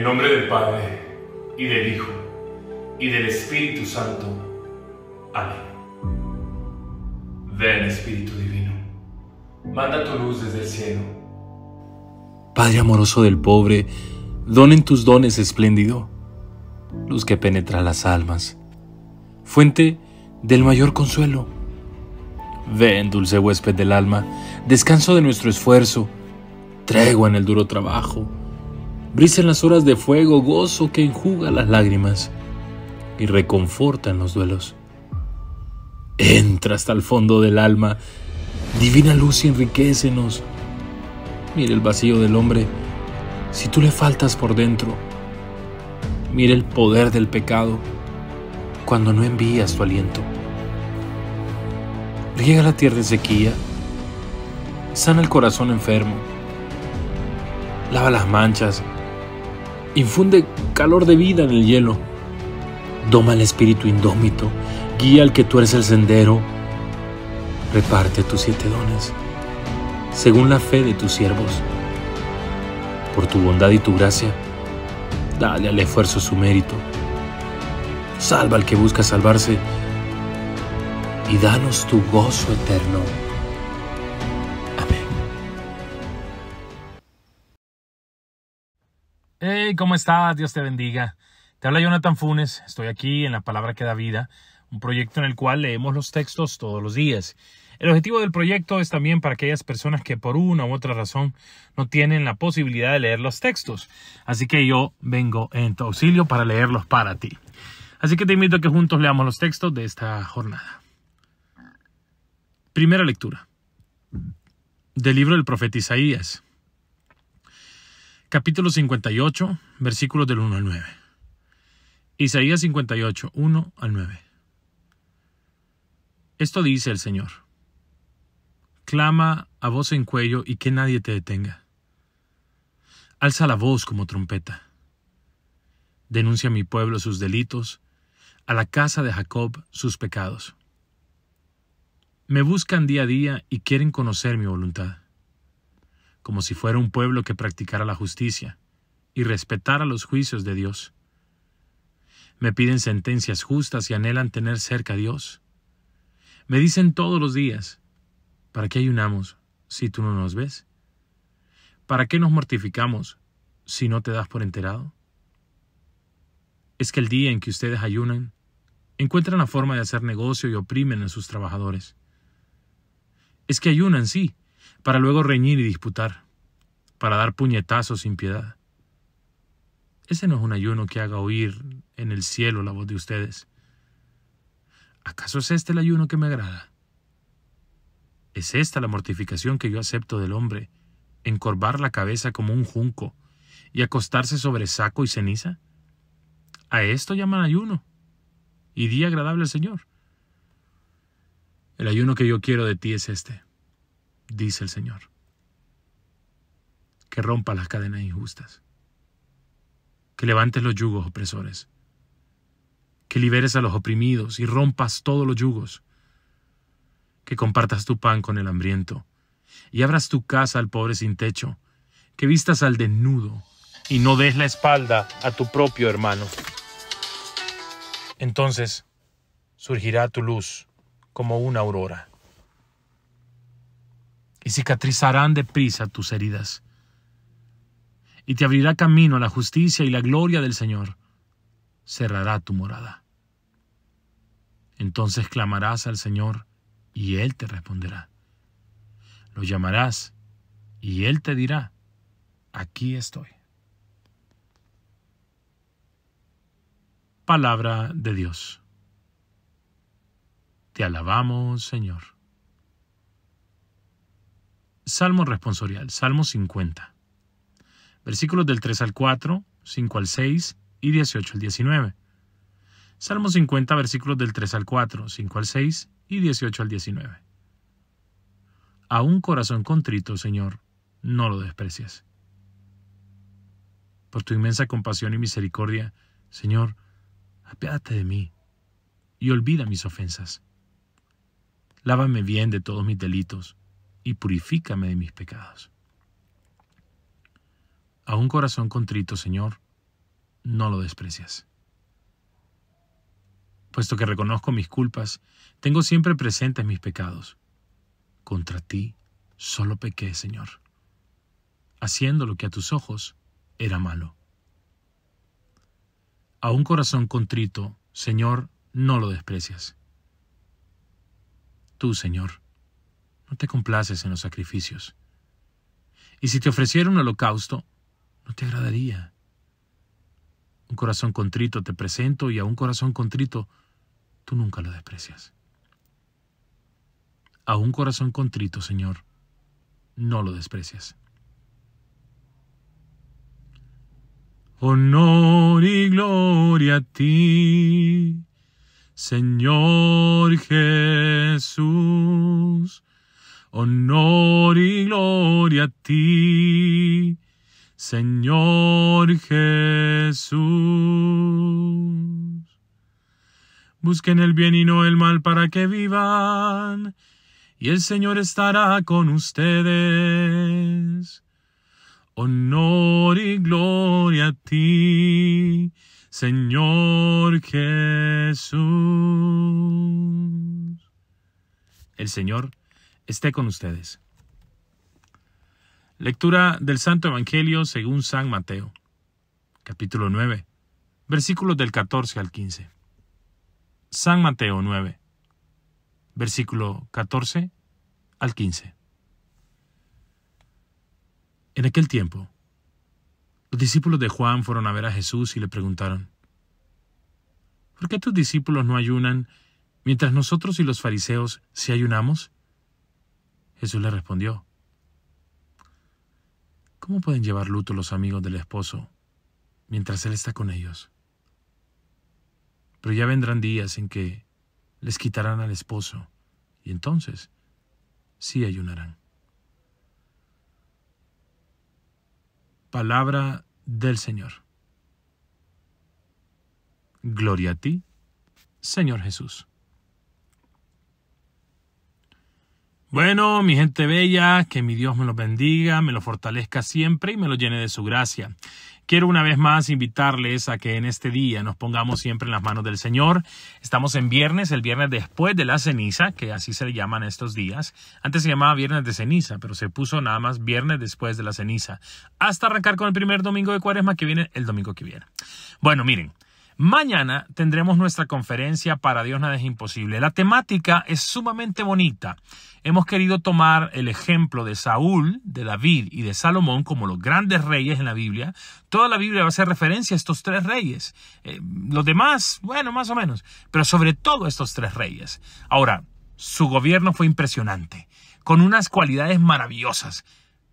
el nombre del Padre, y del Hijo, y del Espíritu Santo. Amén. Ven Espíritu Divino, manda tu luz desde el cielo. Padre amoroso del pobre, donen tus dones espléndido, luz que penetra las almas, fuente del mayor consuelo. Ven, dulce huésped del alma, descanso de nuestro esfuerzo, tregua en el duro trabajo brisa en las horas de fuego, gozo que enjuga las lágrimas y reconforta en los duelos. Entra hasta el fondo del alma, divina luz y enriquecenos. Mira el vacío del hombre, si tú le faltas por dentro. Mira el poder del pecado cuando no envías tu aliento. Riega la tierra de sequía, sana el corazón enfermo, lava las manchas, Infunde calor de vida en el hielo. Doma el espíritu indómito. Guía al que eres el sendero. Reparte tus siete dones, según la fe de tus siervos. Por tu bondad y tu gracia, dale al esfuerzo su mérito. Salva al que busca salvarse y danos tu gozo eterno. Hey, ¿cómo estás? Dios te bendiga. Te habla Jonathan Funes. Estoy aquí en La Palabra que da vida, un proyecto en el cual leemos los textos todos los días. El objetivo del proyecto es también para aquellas personas que por una u otra razón no tienen la posibilidad de leer los textos. Así que yo vengo en tu auxilio para leerlos para ti. Así que te invito a que juntos leamos los textos de esta jornada. Primera lectura del libro del profeta Isaías Capítulo 58, versículos del 1 al 9. Isaías 58, 1 al 9. Esto dice el Señor. Clama a voz en cuello y que nadie te detenga. Alza la voz como trompeta. Denuncia a mi pueblo sus delitos, a la casa de Jacob sus pecados. Me buscan día a día y quieren conocer mi voluntad como si fuera un pueblo que practicara la justicia y respetara los juicios de Dios. Me piden sentencias justas y anhelan tener cerca a Dios. Me dicen todos los días, ¿para qué ayunamos si tú no nos ves? ¿Para qué nos mortificamos si no te das por enterado? Es que el día en que ustedes ayunan, encuentran la forma de hacer negocio y oprimen a sus trabajadores. Es que ayunan, sí, para luego reñir y disputar, para dar puñetazos sin piedad. Ese no es un ayuno que haga oír en el cielo la voz de ustedes. ¿Acaso es este el ayuno que me agrada? ¿Es esta la mortificación que yo acepto del hombre, encorvar la cabeza como un junco y acostarse sobre saco y ceniza? A esto llaman ayuno y día agradable al Señor. El ayuno que yo quiero de ti es este dice el Señor. Que rompa las cadenas injustas. Que levantes los yugos opresores. Que liberes a los oprimidos y rompas todos los yugos. Que compartas tu pan con el hambriento y abras tu casa al pobre sin techo. Que vistas al desnudo y no des la espalda a tu propio hermano. Entonces surgirá tu luz como una aurora y cicatrizarán deprisa tus heridas. Y te abrirá camino a la justicia y la gloria del Señor cerrará tu morada. Entonces clamarás al Señor y Él te responderá. Lo llamarás y Él te dirá, aquí estoy. Palabra de Dios. Te alabamos, Señor. Salmo responsorial, Salmo 50. Versículos del 3 al 4, 5 al 6 y 18 al 19. Salmo 50, versículos del 3 al 4, 5 al 6 y 18 al 19. A un corazón contrito, Señor, no lo desprecias. Por tu inmensa compasión y misericordia, Señor, apiádate de mí y olvida mis ofensas. Lávame bien de todos mis delitos y purifícame de mis pecados. A un corazón contrito, Señor, no lo desprecias. Puesto que reconozco mis culpas, tengo siempre presentes mis pecados. Contra ti solo pequé, Señor, haciendo lo que a tus ojos era malo. A un corazón contrito, Señor, no lo desprecias. Tú, Señor, no te complaces en los sacrificios. Y si te ofreciera un holocausto, no te agradaría. Un corazón contrito te presento y a un corazón contrito tú nunca lo desprecias. A un corazón contrito, Señor, no lo desprecias. Honor y gloria a ti, Señor Jesús honor y gloria a ti, Señor Jesús. Busquen el bien y no el mal para que vivan, y el Señor estará con ustedes. Honor y gloria a ti, Señor Jesús. El Señor esté con ustedes. Lectura del Santo Evangelio según San Mateo, capítulo 9, versículos del 14 al 15. San Mateo 9, versículo 14 al 15. En aquel tiempo, los discípulos de Juan fueron a ver a Jesús y le preguntaron, ¿Por qué tus discípulos no ayunan mientras nosotros y los fariseos se ayunamos? Jesús le respondió, ¿Cómo pueden llevar luto los amigos del esposo mientras él está con ellos? Pero ya vendrán días en que les quitarán al esposo y entonces sí ayunarán. Palabra del Señor. Gloria a ti, Señor Jesús. Bueno, mi gente bella, que mi Dios me los bendiga, me lo fortalezca siempre y me lo llene de su gracia. Quiero una vez más invitarles a que en este día nos pongamos siempre en las manos del Señor. Estamos en viernes, el viernes después de la ceniza, que así se le llaman estos días. Antes se llamaba viernes de ceniza, pero se puso nada más viernes después de la ceniza. Hasta arrancar con el primer domingo de cuaresma que viene el domingo que viene. Bueno, miren. Mañana tendremos nuestra conferencia para Dios nada es imposible. La temática es sumamente bonita. Hemos querido tomar el ejemplo de Saúl, de David y de Salomón como los grandes reyes en la Biblia. Toda la Biblia va a hacer referencia a estos tres reyes. Eh, los demás, bueno, más o menos, pero sobre todo estos tres reyes. Ahora, su gobierno fue impresionante, con unas cualidades maravillosas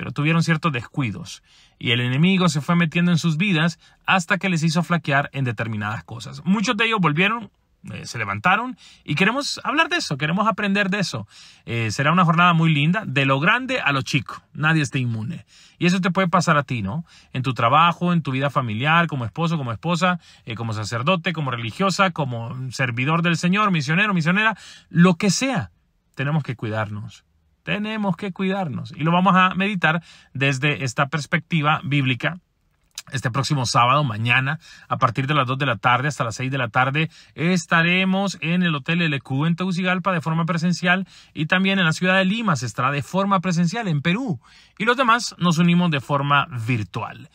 pero tuvieron ciertos descuidos, y el enemigo se fue metiendo en sus vidas hasta que les hizo flaquear en determinadas cosas. Muchos de ellos volvieron eh, se levantaron y queremos hablar de eso, queremos aprender de eso. Eh, será una jornada muy linda, de lo grande a lo chico, nadie está inmune. Y eso te puede pasar a ti, ¿no? En tu trabajo, en tu vida familiar, como esposo, como esposa, eh, como sacerdote, como religiosa, como servidor del Señor, misionero, misionera, lo que sea, tenemos que cuidarnos. Tenemos que cuidarnos. Y lo vamos a meditar desde esta perspectiva bíblica este próximo sábado, mañana, a partir de las 2 de la tarde hasta las 6 de la tarde, estaremos en el Hotel LQ en Tegucigalpa de forma presencial y también en la ciudad de Lima se estará de forma presencial en Perú. Y los demás nos unimos de forma virtual.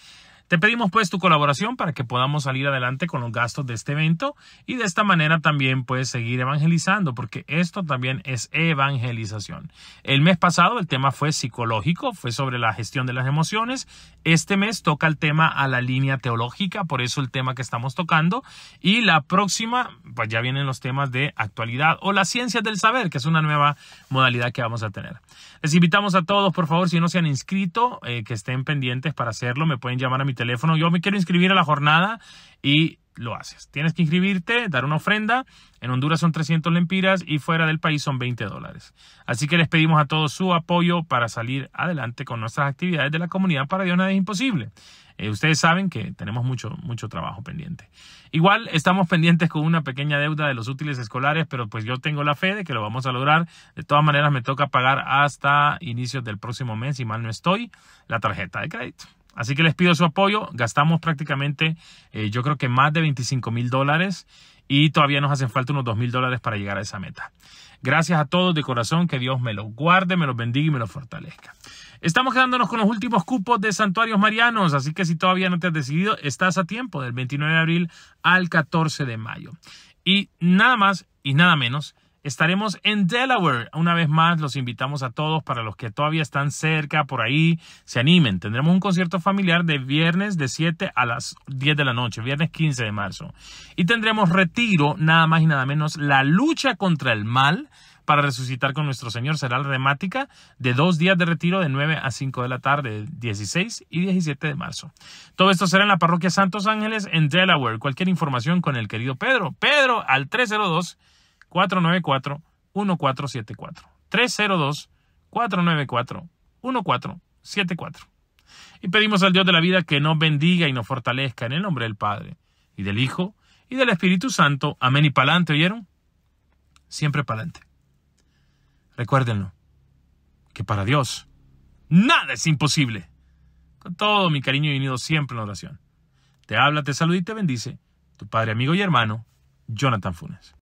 Te pedimos pues tu colaboración para que podamos salir adelante con los gastos de este evento y de esta manera también puedes seguir evangelizando porque esto también es evangelización. El mes pasado el tema fue psicológico, fue sobre la gestión de las emociones. Este mes toca el tema a la línea teológica, por eso el tema que estamos tocando. Y la próxima, pues ya vienen los temas de actualidad o las ciencias del saber, que es una nueva modalidad que vamos a tener. Les invitamos a todos, por favor, si no se han inscrito, eh, que estén pendientes para hacerlo. Me pueden llamar a mi teléfono, yo me quiero inscribir a la jornada y lo haces. Tienes que inscribirte, dar una ofrenda. En Honduras son 300 lempiras y fuera del país son 20 dólares. Así que les pedimos a todos su apoyo para salir adelante con nuestras actividades de la comunidad. Para Dios nada es imposible. Eh, ustedes saben que tenemos mucho, mucho trabajo pendiente. Igual estamos pendientes con una pequeña deuda de los útiles escolares, pero pues yo tengo la fe de que lo vamos a lograr. De todas maneras, me toca pagar hasta inicios del próximo mes, y mal no estoy, la tarjeta de crédito. Así que les pido su apoyo. Gastamos prácticamente, eh, yo creo que más de 25 mil dólares y todavía nos hacen falta unos 2 mil dólares para llegar a esa meta. Gracias a todos de corazón, que Dios me los guarde, me los bendiga y me los fortalezca. Estamos quedándonos con los últimos cupos de Santuarios Marianos, así que si todavía no te has decidido, estás a tiempo del 29 de abril al 14 de mayo. Y nada más y nada menos Estaremos en Delaware. Una vez más, los invitamos a todos para los que todavía están cerca por ahí, se animen. Tendremos un concierto familiar de viernes de 7 a las 10 de la noche, viernes 15 de marzo. Y tendremos retiro, nada más y nada menos, la lucha contra el mal para resucitar con nuestro Señor. Será la remática de dos días de retiro de 9 a 5 de la tarde, 16 y 17 de marzo. Todo esto será en la parroquia Santos Ángeles en Delaware. Cualquier información con el querido Pedro. Pedro al 302. 494 1474 302-494-1474. Y pedimos al Dios de la vida que nos bendiga y nos fortalezca en el nombre del Padre, y del Hijo, y del Espíritu Santo. Amén y pa'lante, ¿oyeron? Siempre pa'lante. Recuérdenlo, que para Dios nada es imposible. Con todo mi cariño y unido siempre en oración. Te habla, te saluda y te bendice tu padre, amigo y hermano, Jonathan Funes.